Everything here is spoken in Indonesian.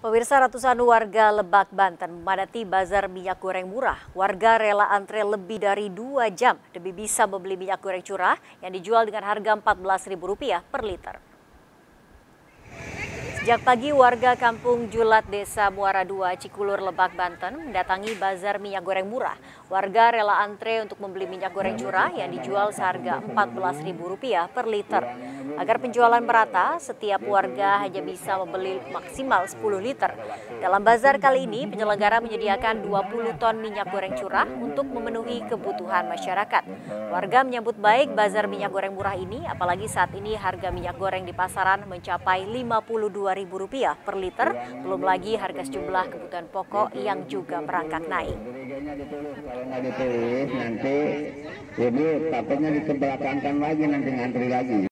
Pemirsa ratusan warga Lebak, Banten memadati bazar minyak goreng murah. Warga rela antre lebih dari dua jam demi bisa membeli minyak goreng curah yang dijual dengan harga Rp14.000 per liter. Sejak pagi warga kampung Julat Desa Muara II Cikulur Lebak Banten mendatangi bazar minyak goreng murah. Warga rela antre untuk membeli minyak goreng curah yang dijual seharga Rp14.000 per liter. Agar penjualan merata, setiap warga hanya bisa membeli maksimal 10 liter. Dalam bazar kali ini, penyelenggara menyediakan 20 ton minyak goreng curah untuk memenuhi kebutuhan masyarakat. Warga menyambut baik bazar minyak goreng murah ini, apalagi saat ini harga minyak goreng di pasaran mencapai 52 Rp2.000 per liter, belum lagi harga sejumlah kebutuhan pokok yang juga merangkak naik. Gitu, nanti ini takutnya dikebelakangkan lagi nanti ngantri lagi.